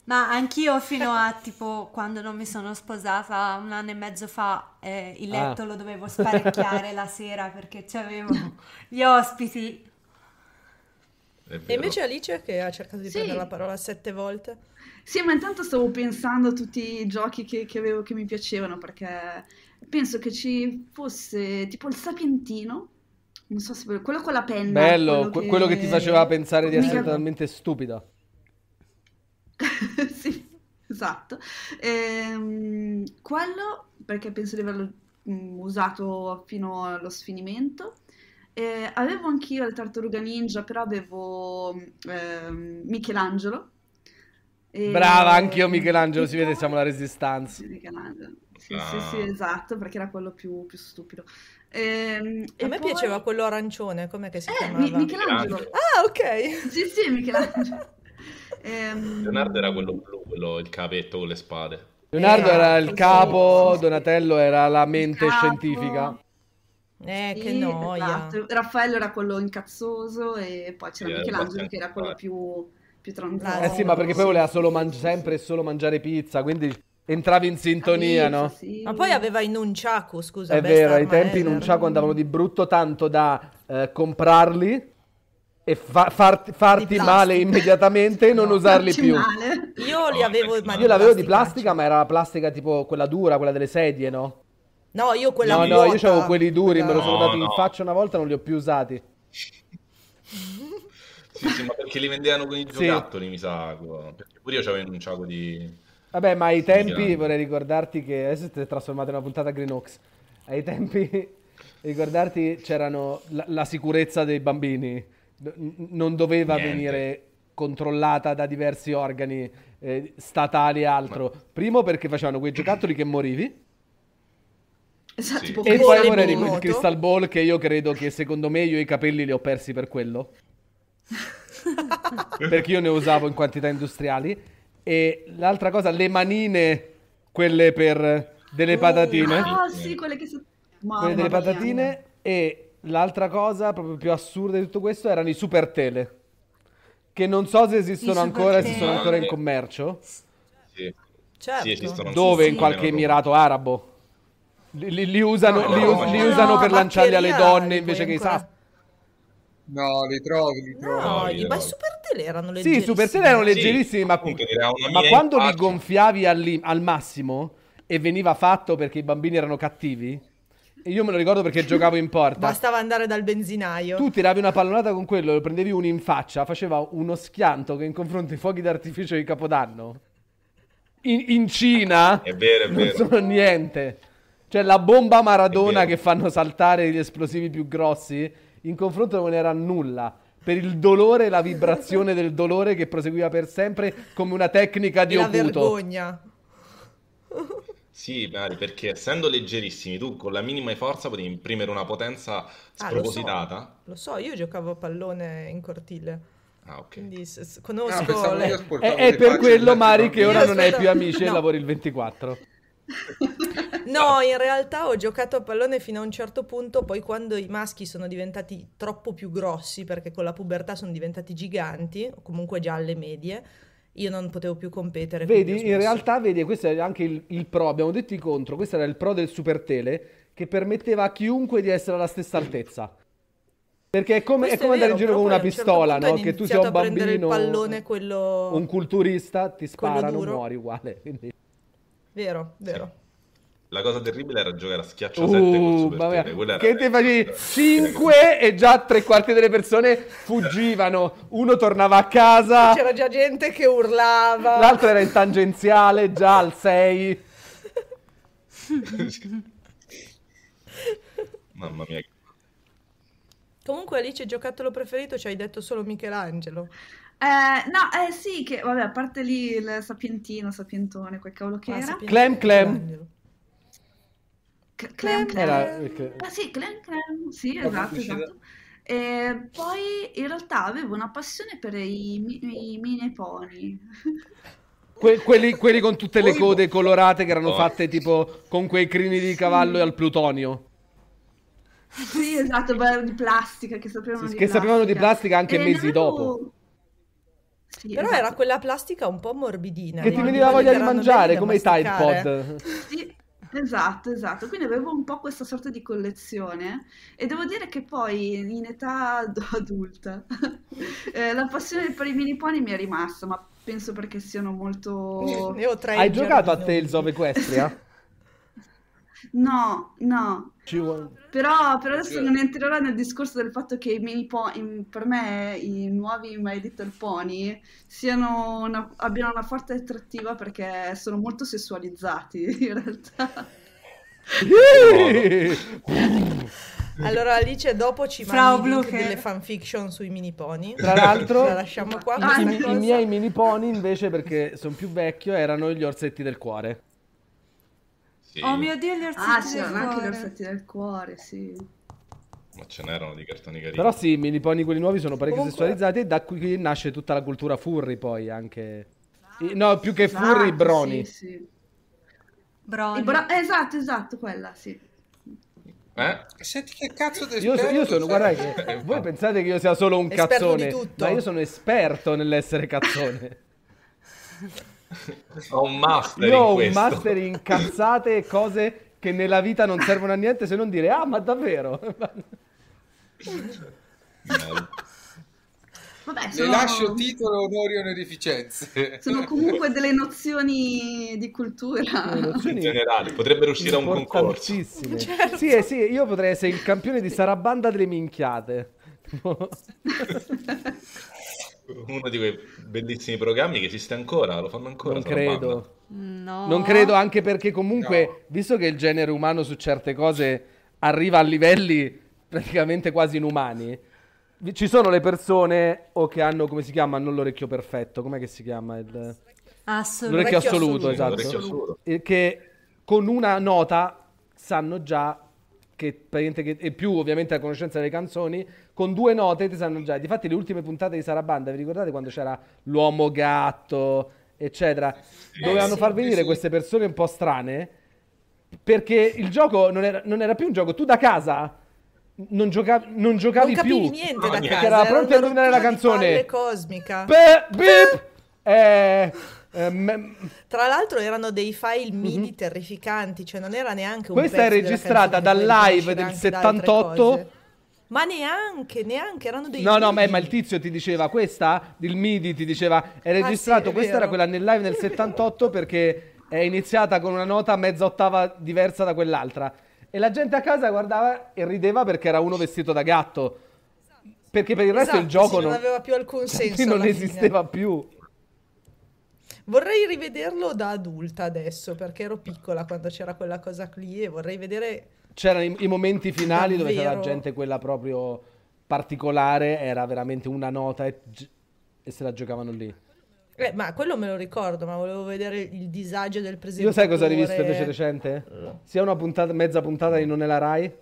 Ma anch'io fino a tipo quando non mi sono sposata un anno e mezzo fa eh, il letto ah. lo dovevo sparecchiare la sera perché avevo gli ospiti. E invece Alice che ha cercato di sì. prendere la parola sette volte. Sì, ma intanto stavo pensando a tutti i giochi che, che avevo che mi piacevano perché penso che ci fosse tipo il sapientino non so se quello con la penna. Bello, quello, que- che... quello che ti faceva pensare di essere talmente stupida. sì, esatto. Ehm, quello perché penso di averlo mh, mm, usato fino allo sfinimento. Eh, avevo anch'io la tartaruga ninja, però avevo ehm, Michelangelo. E... Brava, anch'io Michelangelo, e si poi... vede siamo la resistenza. Michelangelo. Sì, sì, ah. esatto, perché era quello più, più stupido. Ehm, a me poi... piaceva quello arancione, com'è che si eh, chiamava? Mi- Michelangelo. Ah, ok. Sì, sì, Michelangelo. ehm... Leonardo era quello blu, quello, il capetto con le spade. Leonardo eh, era il esatto, capo, sì, Donatello era la mente scientifica. Eh, sì, che noia. Esatto. Raffaello era quello incazzoso e poi c'era yeah, Michelangelo che era quello più, più Eh sì, ma perché poi voleva solo man- sempre solo mangiare pizza, quindi Entravi in sintonia, Amici, no? Sì. Ma poi aveva in un ciaco, scusa. È vero, ai tempi in un ciaco andavano di brutto tanto da eh, comprarli e fa- farti, farti male immediatamente e non no, usarli più. Male. Io li avevo in mano. Io l'avevo di plastica, ma era la plastica tipo quella dura, quella delle sedie, no? No, io quella No, no, io avevo quelli duri, no, me lo sono dato no. in faccia una volta, e non li ho più usati. sì, sì, ma perché li vendevano con i giocattoli, sì. mi sa. Perché pure io avevo un ciaco di Vabbè, ma ai tempi vorrei ricordarti che adesso ti è trasformate in una puntata Green Ox. Ai tempi, ricordarti, c'erano la, la sicurezza dei bambini, non doveva Niente. venire controllata da diversi organi eh, statali e altro. Ma... Primo perché facevano quei giocattoli che morivi. Esatto, sì. E poi vorrei ricordare il Crystal Ball che io credo che secondo me io i capelli li ho persi per quello. perché io ne usavo in quantità industriali. E l'altra cosa, le manine, quelle per delle oh, patatine. Ah, sì, quelle che sono... Quelle delle patatine. E l'altra cosa, proprio più assurda di tutto questo, erano i super tele. Che non so se esistono ancora, se sono ancora in commercio. Sì. Certo. Sì, Dove? In qualche emirato arabo. Li, li, li usano, no, li, no, li no, usano per lanciarli alle donne invece che i sassi. No, li trovi, li trovi. No, ma eh. i Super Tele erano leggerissimi. Sì, Super Tele erano leggerissimi, sì, ma, appunto, ma quando li gonfiavi al, al massimo e veniva fatto perché i bambini erano cattivi, io me lo ricordo perché giocavo in porta. Bastava andare dal benzinaio. Tu tiravi una pallonata con quello, lo prendevi uno in faccia, faceva uno schianto che in confronto ai fuochi d'artificio di Capodanno in, in Cina è vero, è vero. non sono niente. Cioè la bomba Maradona che fanno saltare gli esplosivi più grossi in confronto non era nulla per il dolore e la vibrazione del dolore che proseguiva per sempre come una tecnica di e Oputo. La vergogna. Sì, Mari, perché essendo leggerissimi, tu con la minima forza potevi imprimere una potenza spropositata. Ah, lo, so. lo so, io giocavo a pallone in cortile. Ah, ok. Quindi s- conosco ah, le... È, è per quello, Mari, che ora aspetta... non hai più amici no. e lavori il 24. No, in realtà ho giocato a pallone fino a un certo punto, poi quando i maschi sono diventati troppo più grossi, perché con la pubertà sono diventati giganti, o comunque già alle medie, io non potevo più competere. Vedi, in realtà, vedi, questo è anche il, il, pro, abbiamo detto i contro, questo era il pro del Super Tele, che permetteva a chiunque di essere alla stessa altezza. Perché è come, è come è andare in giro con una certo pistola, certo no? Che tu sei un bambino, pallone, quello... un culturista, ti spara, non muori uguale. Quindi... Vero, vero. Sì. La cosa terribile era giocare a schiaccia uh, 7 con Super Tele. Che te facevi 5 e già tre quarti delle persone fuggivano. Uno tornava a casa. C'era già gente che urlava. L'altro era in tangenziale, già al 6. Mamma mia. Comunque Alice, giocattolo preferito ci hai detto solo Michelangelo. Eh, no, eh sì, che vabbè, a parte lì il sapientino, sapientone, quel cavolo che ah, era. Clem, Clem. Clan Clan. Era... Ah, sì, Clan Clan, sì, La esatto, esatto. E ehm, poi in realtà avevo una passione per i, i, mini pony. Que- quelli, quelli, con tutte le code colorate che erano fatte tipo con quei crini di cavallo e al plutonio. Sì, esatto, di plastica che sapevano, sì, di, che plastica. sapevano di plastica anche e mesi avevo... dopo. Sì, Però esatto. era quella plastica un po' morbidina. Che ti veniva voglia di mangiare, come i Tide Pod. Sì, Esatto, esatto. Quindi avevo un po' questa sorta di collezione e devo dire che poi in età adulta eh, la passione per i mini pony mi è rimasta, ma penso perché siano molto... Io ho tre Hai giocato a Tales of Equestria? No, no. Però, però adesso non entrerò nel discorso del fatto che i mini po- per me i nuovi My Little Pony una, abbiano una forte attrattiva perché sono molto sessualizzati in realtà. Allora Alice dopo ci Frau mandi Blue, delle fanfiction sui mini pony. Tra l'altro La lasciamo qua. Ah, i, i, miei mini pony invece perché sono più vecchio erano gli orsetti del cuore. Oh mio dio, gli orsetti ah, del cuore. anche gli orsetti del cuore, sì. Ma ce n'erano di cartoni carini. Però sì, i mini pony quelli nuovi sono parecchio Comunque... sessualizzati e da qui nasce tutta la cultura furry poi anche. Ah, no, più che esatto, furry, broni. Sì, sì. Broni. Bro... Esatto, esatto, quella, sì. Eh? Senti che cazzo di io, io sono, guarda che voi pensate che io sia solo un esperto cazzone, ma io sono esperto nell'essere cazzone. ho un master Io ho un master in cazzate e cose che nella vita non servono a niente se non dire ah ma davvero Vabbè, sono... Le lascio titolo onori e onorificenze. Sono comunque delle nozioni di cultura. Nozioni in generale, potrebbero uscire a un concorso. Certo. Sì, eh, sì, io potrei essere il campione di Sarabanda delle minchiate. Ecco. uno di quei bellissimi programmi che esiste ancora, lo fanno ancora. Non credo. No. Non credo, anche perché comunque, no. visto che il genere umano su certe cose arriva a livelli praticamente quasi inumani, ci sono le persone o che hanno, come si chiama, hanno l'orecchio perfetto, com'è che si chiama? Il... Assolut- l'orecchio assoluto, assoluto esatto. L'orecchio assoluto. Che con una nota sanno già che, che e più ovviamente la conoscenza delle canzoni, con due note ti sanno già. Difatti le ultime puntate di Sarabanda, vi ricordate quando c'era l'uomo gatto, eccetera? Eh, Dovevano sì, far venire sì. queste persone un po' strane, perché il gioco non era, non era più un gioco. Tu da casa non, gioca- non giocavi non più. niente da perché casa, era pronto a rovinare la canzone. Beh, beep! Eh... Eh, Tra l'altro erano dei file mhm. MIDI mm-hmm. terrificanti, cioè non era neanche un Questa è registrata dal live del 78. Ma neanche, neanche, erano dei... No, midi. no, ma, eh, ma, il tizio ti diceva questa, il MIDI ti diceva, è registrato, ah, sì, questa era quella nel live nel 78 perché è iniziata con una nota mezza ottava diversa da quell'altra. E la gente a casa guardava e rideva perché era uno vestito da gatto. Perché per il resto esatto, il gioco non, non aveva più alcun cioè, senso. Non esisteva fine. più. Vorrei rivederlo da adulta adesso, perché ero piccola quando c'era quella cosa lì e vorrei vedere... C'erano i, i momenti finali davvero... dove c'era gente quella proprio particolare, era veramente una nota e, e se la giocavano lì. Eh, ma quello me lo ricordo, ma volevo vedere il disagio del presidente. Io sai cosa hai visto invece recente? No. Sia una puntata, mezza puntata di Non è la Rai,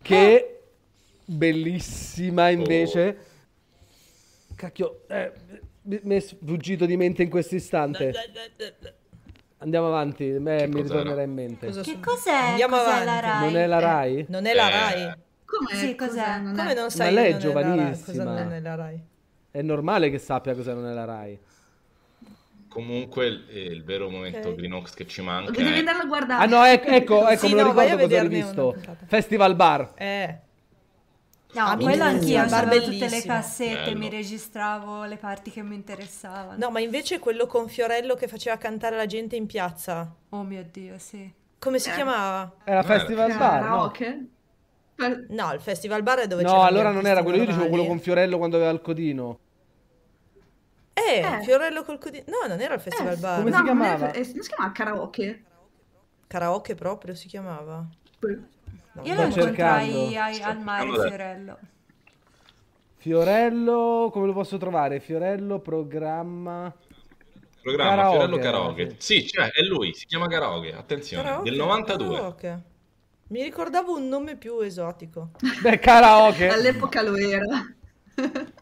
che oh. bellissima invece. Oh. Cacchio, eh, mi è sfuggito di mente in questo istante. Andiamo avanti, me mi ritornerà in mente. Cosa che cos'è? Andiamo cos'è avanti. Non è la Rai? Eh, non è la eh. Rai. Eh. Come, sì, cos'è? Non è... non sai? Ma lei è giovanissima. Cosa non è la Rai? È normale che sappia cos'è non è la Rai. Comunque il, eh, il vero momento okay. Greenox che ci manca. Devi è... andarlo a guardare. Ah no, ecco, ecco, sì, me lo ricordo cosa ho visto. Festival Bar. Eh. No, ah, quello anch'io, andavo tutte le cassette, Bello. mi registravo le parti che mi interessavano. No, ma invece quello con Fiorello che faceva cantare la gente in piazza. Oh mio Dio, sì. Come si eh. chiamava? Era Festival eh. Bar, no? Okay. No, il Festival Bar è dove no, c'era... No, allora non era quello, io dicevo quello con Fiorello quando aveva il codino. Eh, eh. Fiorello col codino... No, non era il eh, Festival Bar. Come no, si chiamava? Non, era... non si chiamava karaoke? Karaoke proprio si chiamava. Poi. Io lo incontrai ai, al mare, Fiorello. Fiorello, come lo posso trovare? Fiorello, programma... Programma karaoke, Fiorello Karaoke. Sì, cioè, è lui, si chiama Karaoke, attenzione, karaoke, del 92. Karaoke. Mi ricordavo un nome più esotico. Beh, Karaoke. All'epoca lo era.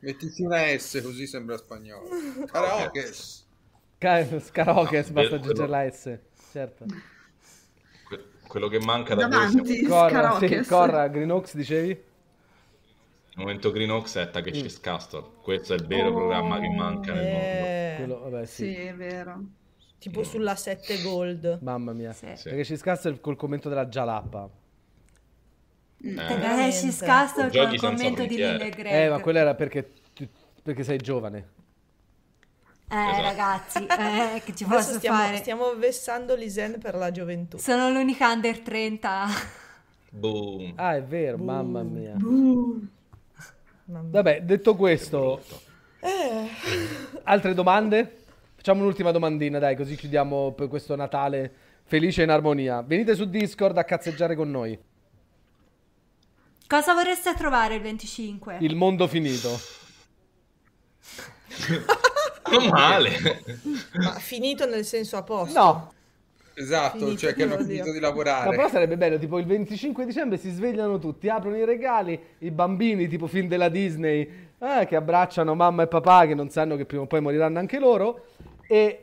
Mettici una S così sembra spagnolo. Karaoke. Karaoke, basta eh, aggiungere la S, certo quello che manca da Davanti, Corra, sì, Corra, Ox dicevi? Il momento Green Ox è Takeshi mm. Castor. Questo è il vero oh, programma che manca eh. nel mondo. Eh. Quello, vabbè, sì. sì, è vero tipo no. sulla 7 gold. Mamma mia, sì. Sì. perché col commento della Jalappa. Eh, perché col commento di Lille Greg. Eh, ma quello era perché, perché sei giovane. Eh, esatto. ragazzi, eh, che ci posso stiamo, fare? Stiamo vessando l'Isen per la gioventù. Sono l'unica under 30. Boom. Ah, è vero, Boom. mamma mia. Boom. Vabbè, detto questo, eh. altre domande? Facciamo un'ultima domandina, dai, così chiudiamo per questo Natale felice in armonia. Venite su Discord a cazzeggiare con noi. Cosa vorreste trovare il 25? Il mondo finito. fatto male. Ma finito nel senso a posto. No. Esatto, finito, cioè che hanno finito di lavorare. Ma però sarebbe bello, tipo il 25 dicembre si svegliano tutti, aprono i regali, i bambini tipo film della Disney eh, che abbracciano mamma e papà che non sanno che prima o poi moriranno anche loro e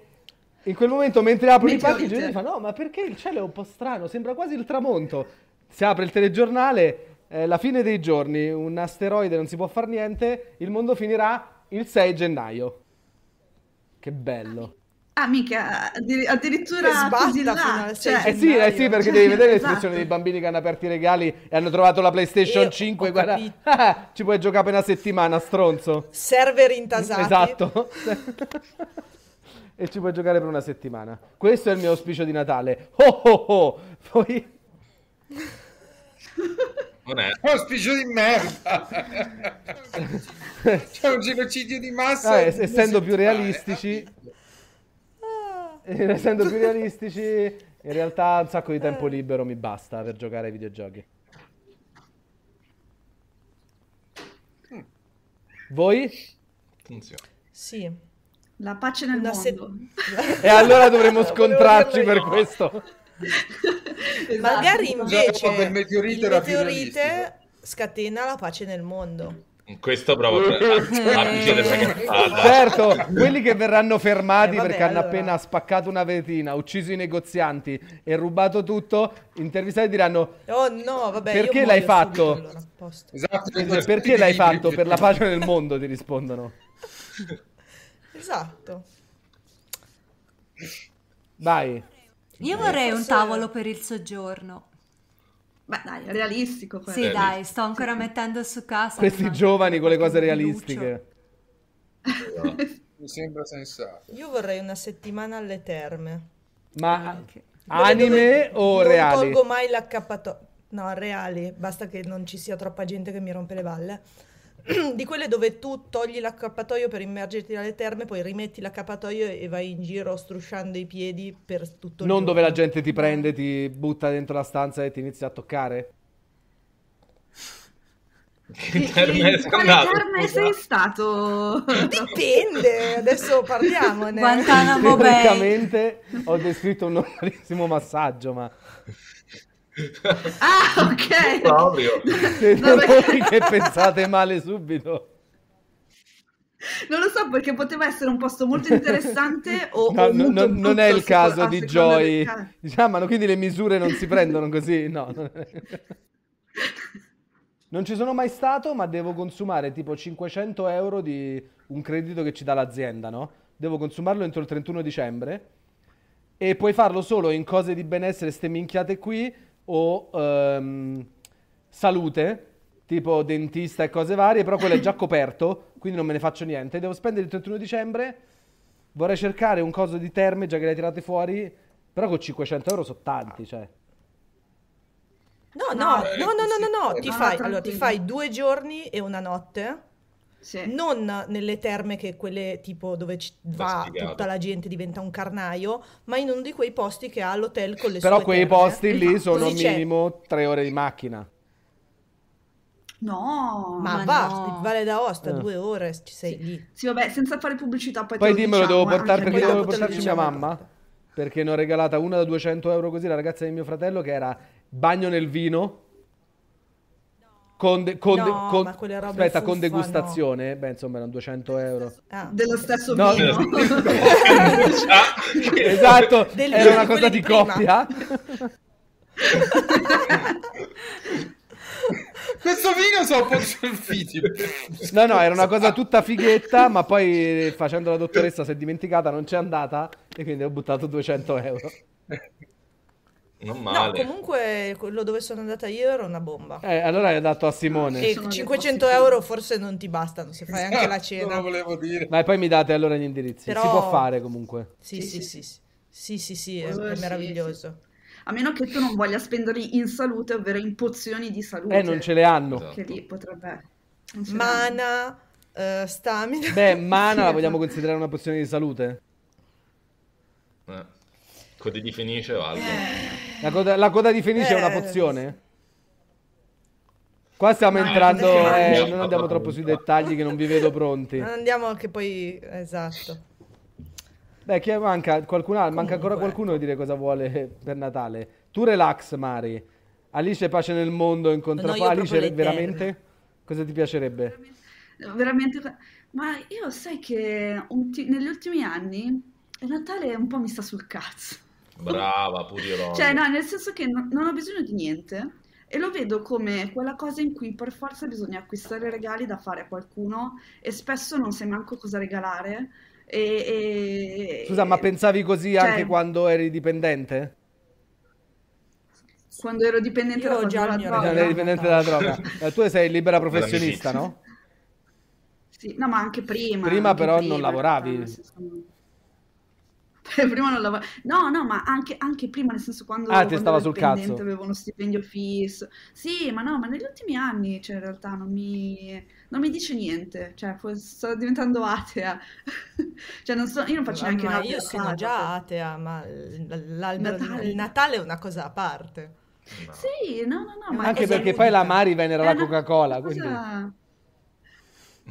in quel momento mentre aprono i pacchi i fa no ma perché il cielo è un po' strano, sembra quasi il tramonto. Si apre il telegiornale, eh, la fine dei giorni, un asteroide non si può fare niente, il mondo finirà il 6 gennaio. Che bello. Ah, mica, addirittura così là. Cioè, eh sì, eh sì, perché devi vedere esatto. l'espressione dei bambini che hanno aperto i regali e hanno trovato la PlayStation Io 5. Guarda, ci puoi giocare per una settimana, stronzo. Server intasati. Esatto. e ci puoi giocare per una settimana. Questo è il mio auspicio di Natale. Oh oh oh! Poi non è. di merda. C'è un genocidio di massa. Ah, essendo più eh, realistici, ah. essendo più realistici, in realtà un sacco di tempo eh. libero mi basta per giocare ai videogiochi. Mm. Voi? Funziona. Sì. La pace nel da mondo. Se... e allora dovremmo scontrarci per questo. esatto. Magari invece del meteorite, il meteorite scatena la pace nel mondo. Mm, questo proprio cioè, ah, cioè, ah, eh, certo, quelli che verranno fermati eh, vabbè, perché allora... hanno appena spaccato una vetrina, ucciso i negozianti e rubato tutto, intervistati diranno: Oh no, vabbè, perché l'hai fatto? Allora, esatto, esatto. perché l'hai fatto? Per la pace nel mondo ti rispondono. Esatto. Vai. Io eh, vorrei un tavolo per il soggiorno. Beh, dai, realistico. Quello. Sì, realistico. dai, sto ancora mettendo su casa. Questi ma... giovani con le cose realistiche. No, mi sembra sensato. Io vorrei una settimana alle terme. Ma Anche. anime o non reali? Non tolgo mai l'accappatoio. No, reali, basta che non ci sia troppa gente che mi rompe le balle. di quelle dove tu togli l'accappatoio per immergerti dalle terme, poi rimetti l'accappatoio e vai in giro strusciando i piedi per tutto il Non giorno. dove la gente ti prende, ti butta dentro la stanza e ti inizia a toccare? Che terme sei andato? terme sei stato? Dipende, adesso parliamone. Guantanamo Bay. Tecnicamente ho descritto un normalissimo massaggio, ma... Ah, ok. Se no, perché... che pensate male subito. Non lo so perché poteva essere un posto molto interessante o, no, o no, non, non è il caso di Joy. Del... Diciamo, quindi le misure non si prendono così, no. Non ci sono mai stato, ma devo consumare tipo 500 euro di un credito che ci dà l'azienda, no? Devo consumarlo entro il 31 dicembre e puoi farlo solo in cose di benessere, ste minchiate qui, o ehm, salute, tipo dentista e cose varie, però quello è già coperto, quindi non me ne faccio niente. Devo spendere il 31 dicembre, vorrei cercare un coso di terme, già che le hai tirate fuori, però con 500 euro sono tanti, cioè. No, no, no, eh, no, no, no, no, ti fai, ah, allora, ti fai due giorni e una notte sì. Non nelle terme che quelle tipo dove ci va Fastidiato. tutta la gente diventa un carnaio, ma in uno di quei posti che ha l'hotel con le Però quei terme. posti lì no, sono minimo tre ore di macchina. No, ma, ma va, no. Vale da osta, eh. due ore ci sei sì. lì. Sì, vabbè, senza fare pubblicità. Poi, poi dimmelo, diciamo, devo portare perché devo portarci mia diciamo. mamma. Perché ne ho regalata una da 200 euro così, la ragazza di mio fratello, che era bagno nel vino con, de, con, no, de, con, aspetta, con degustazione, no. beh, insomma, erano 200 euro. Ah. Dello stesso no, vino. esatto, Del, era una cosa di prima. coppia. Questo vino sono un po' solfiti. No, no, era una cosa tutta fighetta, ma poi eh, facendo la dottoressa si è dimenticata, non c'è andata e quindi ho buttato 200 euro. Non male. No, comunque quello dove sono andata io era una bomba. Eh, allora hai dato a Simone. E 500 euro forse non ti bastano se fai anche la esatto, cena. Non volevo dire. Ma poi mi date allora gli indirizzi. Però... Si può fare comunque. Sì, sì, sì. Sì, sì, sì, sì, sì è, è meraviglioso. A meno che tu non voglia spenderli in salute, ovvero in pozioni di salute. Eh, non ce le hanno. Esatto. Che lì potrebbe... Mana, uh, stamina. Beh, mana la vogliamo considerare una pozione di salute? Eh. Code di Fenice valgo. La coda, la coda di Fenice eh, è una pozione? Qua stiamo eh, entrando, eh, non andiamo troppo sui dettagli che non vi vedo pronti. Non andiamo anche poi... Esatto. Beh, chi manca? Qualcun Manca ancora qualcuno a dire cosa vuole per Natale. Tu relax, Mari. Alice pace nel mondo, incontro no, Alice veramente? Cosa ti piacerebbe? Veramente, veramente... Ma io sai che negli ultimi anni il Natale un po' mi sta sul cazzo. Brava, pure Cioè, no, nel senso che non, non ho bisogno di niente e lo vedo come quella cosa in cui per forza bisogna acquistare regali da fare a qualcuno e spesso non sai manco cosa regalare. E, e- Scusa, ma pensavi così cioè, anche quando eri dipendente? quando ero dipendente Io ho dalla già droga. eri dipendente dalla droga. Eh, tu sei libera professionista, no? Sì, no, ma anche prima. Prima anche però non lavoravi. nel prima non lavoravo. No, no, ma anche, anche, prima, nel senso quando, ah, ti quando stava sul cazzo. avevo uno stipendio fisso. Sì, ma no, ma negli ultimi anni, cioè in realtà non mi, non mi dice niente, cioè sto diventando atea. cioè non so, io non faccio ma neanche Natale. Io sono già atea, ma Natale. il Natale è una cosa a parte. No. Sì, no, no, no. Anche perché poi la Mari venera eh, la Coca-Cola, cosa...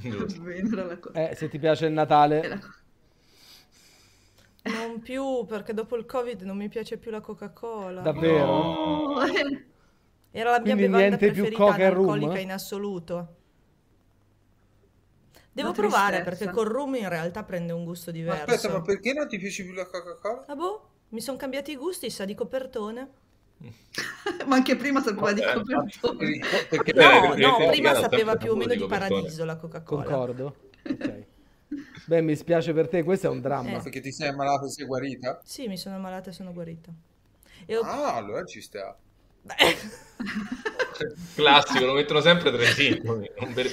quindi... Venera la Coca-Cola. Eh, se ti piace il Natale... Non più, perché dopo il Covid non mi piace più la Coca-Cola. Davvero? No. Era la mia Quindi bevanda preferita alcolica in assoluto. Devo provare perché col rum in realtà prende un gusto diverso. Ma aspetta, ma perché non ti piace più la Coca-Cola? Ah boh, mi sono cambiati i gusti, sa di copertone. ma anche prima sapeva di eh, copertone. no, eh, no, eh, prima sapeva più o meno di paradiso la Coca-Cola. Concordo. Ok. Beh, mi spiace per te, questo è un dramma. Eh. Perché ti sei ammalata e sei guarita? Sì, mi sono ammalata e sono guarita. E ho... Ah, allora ci sta. Beh. Classico, lo mettono sempre tra i sintomi.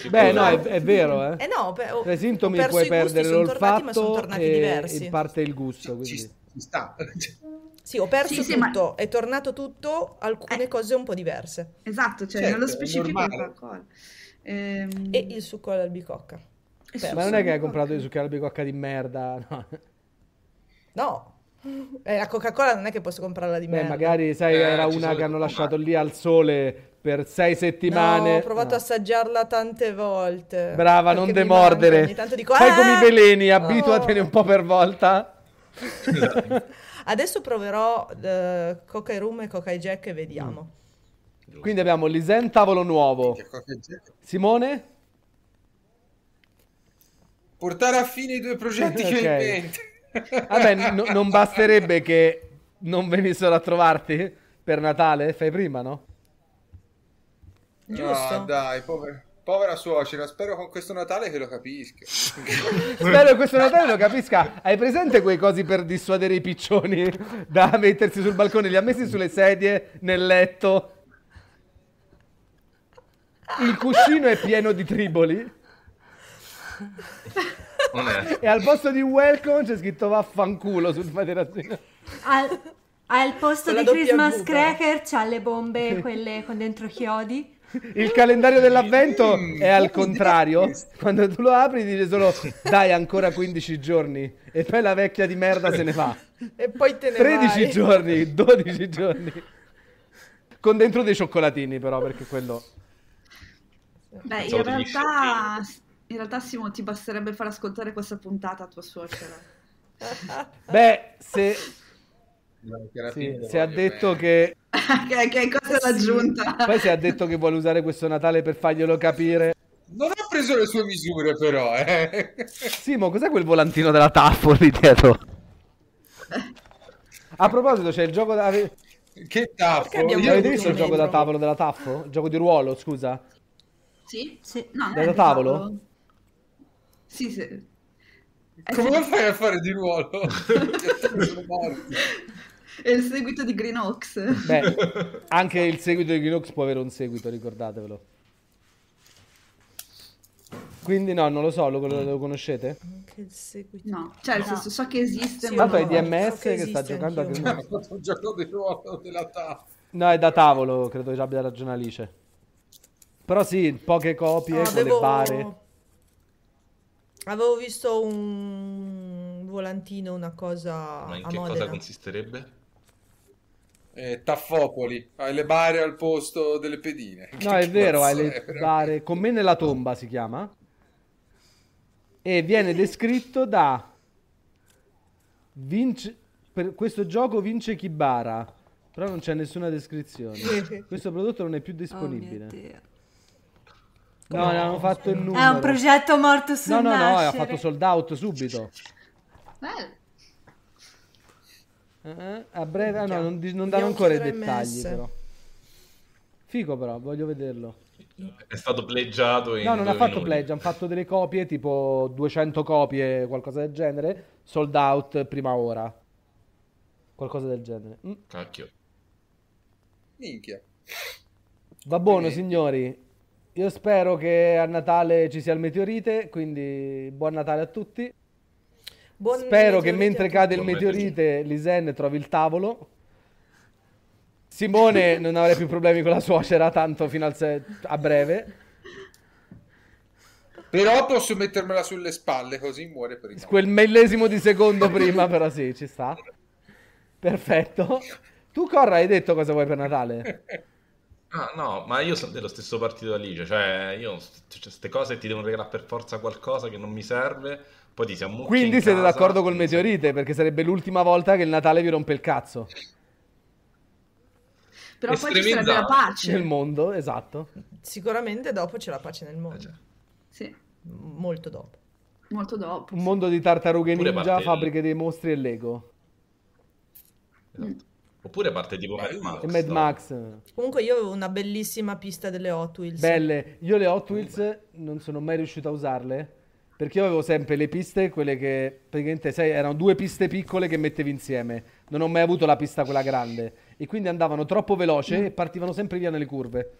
Beh, no, è, è, vero. Eh. eh no, beh, ho, tra i sintomi puoi perdere l'olfatto e, diversi. e parte il gusto. Ci, ci, sta. Sì, ho perso sì, sì, tutto, ma... è tornato tutto, alcune eh. cose un po' diverse. Esatto, cioè certo, non lo specifico qualcosa. Ehm... E il succo all'albicocca. Eh, Beh, ma non è che hai comprato di albi cocca di merda, no? No. Eh, la Coca-Cola non è che posso comprarla di Beh, merda. magari sai, Eh, era una che hanno lasciato lì al sole per sei settimane. No, ho provato a assaggiarla tante volte. Brava, non demordere. Ogni tanto dico, Fai come i ah! veleni, No. abituatene oh. un po' per volta. Adesso proverò eh, Coca e Rum e Coca e Jack e vediamo. Mm. Quindi abbiamo Lisen Tavolo Nuovo. Che Simone? Portare a fine i due progetti okay. Eh, che hai in mente. Vabbè, no, non basterebbe che non venissero a trovarti per Natale? Fai prima, no? Giusto. No, dai, povero. Povera suocera, spero con questo Natale che lo capisca. spero che questo Natale lo capisca. Hai presente quei cosi per dissuadere i piccioni da mettersi sul balcone? Li ha messi sulle sedie, nel letto. Il cuscino è pieno di triboli e al posto di welcome c'è scritto vaffanculo sul materassino. Al, al posto di Christmas buca. cracker c'ha le bombe, quelle con dentro chiodi. Il calendario dell'avvento è al contrario. Quando tu lo apri dice solo dai ancora 15 giorni e poi la vecchia di merda se ne va. E poi te ne 13 vai. giorni, 12 giorni. Con dentro dei cioccolatini però perché quello... Beh, in realtà in realtà, Simo, ti basterebbe far ascoltare questa puntata a tua suocera. Beh, se... Sì, se ha detto bene. che... che... che cosa l'ha aggiunta? Poi se ha detto che vuole usare questo Natale per farglielo capire... Non ha preso le sue misure però, eh. Simo, cos'è quel volantino della Taffo lì dietro? A proposito, c'è il gioco da... Che Taffo? Avete visto il gioco da tavolo della Taffo? Il gioco di ruolo, scusa? Sì? sì. No, da tavolo? tavolo? Sì, eh, sì. Come fai a fare di ruolo? È il seguito di Green Ox. Beh, anche il seguito di Green Ox può avere un seguito, ricordatevelo. Quindi no, non lo so, lo, lo conoscete? Anche il seguito. No, cioè no. Senso, so che esiste. Sì, ma Tanto è DMS so che, che sta giocando anche a Green Ox. un gioco di ruolo della tavola. No, è da tavolo, credo che abbia ragione Alice. Però sì, poche copie, no, con avevo... le bare Avevo visto un volantino, una cosa Ma in a che Modena. cosa consisterebbe? Eh, taffopoli, hai le bare al posto delle pedine. No, è vero, hai le veramente... bare. Con me nella tomba si chiama. E viene descritto da Vince... per questo gioco vince Kibara. Però non c'è nessuna descrizione. Questo prodotto non è più oh disponibile. Oh, No, no, hanno fatto il numero. È un progetto morto sul No, no, no, ha fatto sold out subito. Bello. Eh, a breve, ah, no, non, non danno ancora i dettagli, però. Figo, però, voglio vederlo. È stato pleggiato. No, non ha fatto pledge, hanno fatto delle copie, tipo 200 copie, qualcosa del genere. Sold out prima ora. Qualcosa del genere. Mm. Cacchio. Minchia. Va buono, signori. Io spero che a Natale ci sia il meteorite, quindi buon Natale a tutti. Buon spero che mentre cade il meteorite Lisen trovi il tavolo. Simone non avrà più problemi con la suocera tanto fino se- a breve. Però posso mettermela sulle spalle così muore prima. Quel millesimo di secondo prima, però sì, ci sta. Perfetto. Tu, Corra, hai detto cosa vuoi per Natale? Ah, no, ma io sono dello stesso partito da Ligia, cioè io queste cioè, cioè, cose ti devono regalare per forza qualcosa che non mi serve, poi ti si ammuccia Quindi siete casa, d'accordo col meteorite, perché sarebbe l'ultima volta che il Natale vi rompe il cazzo. Però poi ci sarebbe la pace. Nel mondo, esatto. Sicuramente dopo c'è la pace nel mondo. Eh, sì. Molto dopo. Molto dopo. Un sì. mondo di tartarughe Pure ninja, fabbriche dei mostri e Lego. Esatto. Oppure parte tipo Mad eh, Max. E Mad Max. Comunque io avevo una bellissima pista delle Hot Wheels. Belle. Io le Hot Wheels non sono mai riuscito a usarle. Perché io avevo sempre le piste, quelle che praticamente, sai, erano due piste piccole che mettevi insieme. Non ho mai avuto la pista quella grande. E quindi andavano troppo veloce mm. e partivano sempre via nelle curve.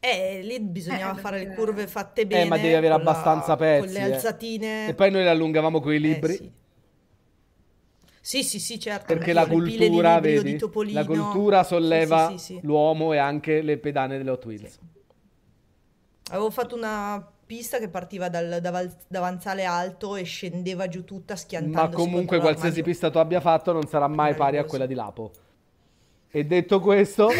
Eh, lì bisognava eh, fare le curve fatte bene. Eh, ma devi avere abbastanza la... pezzi. Con le eh. alzatine. Eh. E poi noi le allungavamo con i eh, libri. Sì. Sì, sì, sì, certo. Perché la cultura, di vedi, la cultura solleva sì, sì, sì, l'uomo e anche le pedane delle Hot Wheels. Avevo fatto una pista che partiva dal davanzale alto e scendeva giù tutta schiantando. Ma comunque qualsiasi pista tu abbia fatto non sarà mai pari a quella di Lapo. E detto questo...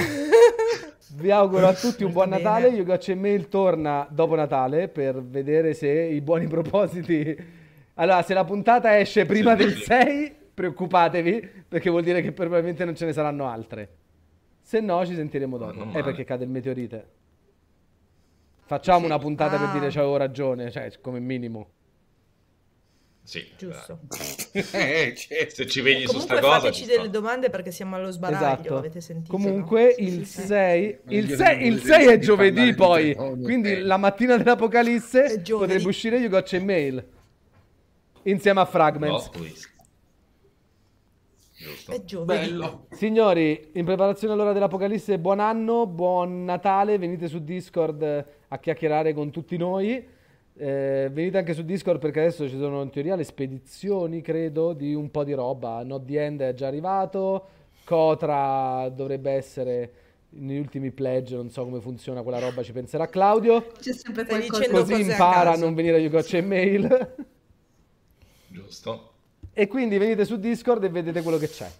vi auguro a tutti un buon Natale. Yogacce Mail torna dopo Natale per vedere se i buoni propositi. Allora, se la puntata esce prima del 6, preoccupatevi perché vuol dire che probabilmente non ce ne saranno altre. Se no ci sentiremo dopo. Non eh perché cade il meteorite. Facciamo sì. una puntata ah. per dire c'avevo ragione, cioè come minimo. Sì, giusto. Eh, cioè, se ci vegli su sta cosa. Fateci delle domande perché siamo allo sbaraglio, esatto. sentito, Comunque no? il, 6, sì. il il è giovedì poi, quindi eh. la mattina dell'apocalisse potrebbe uscire Yugoccia in mail insieme a Fragments. No, è giovedì. Bello. Signori, in preparazione all'ora dell'Apocalisse, buon anno, buon Natale, venite su Discord a chiacchierare con tutti noi. Eh, venite anche su Discord perché adesso ci sono in teoria le spedizioni, credo, di un po' di roba. Not the End è già arrivato, Cotra dovrebbe essere negli ultimi pledge, non so come funziona quella roba, ci penserà Claudio. C'è sempre Stai così impara a non venire a Yugoccia e mail. Giusto. E quindi venite su Discord e vedete quello che c'è.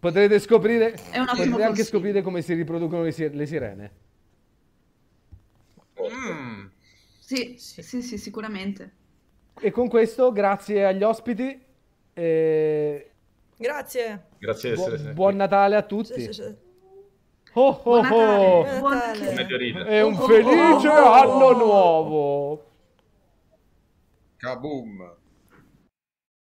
Potrete scoprire, potrete anche scoprire come si riproducono le, si- le sirene. Mm. Sì, sì, sì, sicuramente. E con questo, grazie agli ospiti. E... Grazie. Grazie Bu- buon, buon Natale a tutti. Sì, sì, sì. Oh, oh, oh. E un oh, oh, felice oh, anno nuovo. Kaboom.